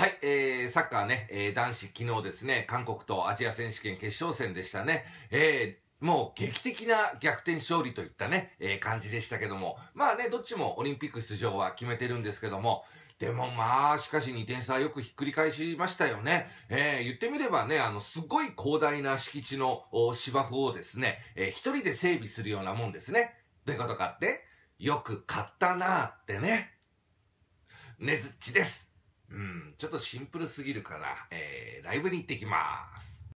はい、えー、サッカーね、えー、男子昨日ですね、韓国とアジア選手権決勝戦でしたね。えー、もう劇的な逆転勝利といったね、えー、感じでしたけども。まあね、どっちもオリンピック出場は決めてるんですけども。でもまあ、しかし2点差よくひっくり返しましたよね。えー、言ってみればね、あの、すごい広大な敷地の芝生をですね、えー、一人で整備するようなもんですね。どういうことかってよく買ったなーってね。ねずっちです。うん、ちょっとシンプルすぎるから、えー、ライブに行ってきます。